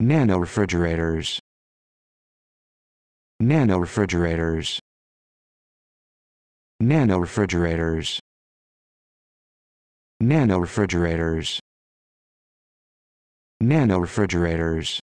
Nano refrigerators. Nano refrigerators. Nano refrigerators. Nano refrigerators. Nano refrigerators.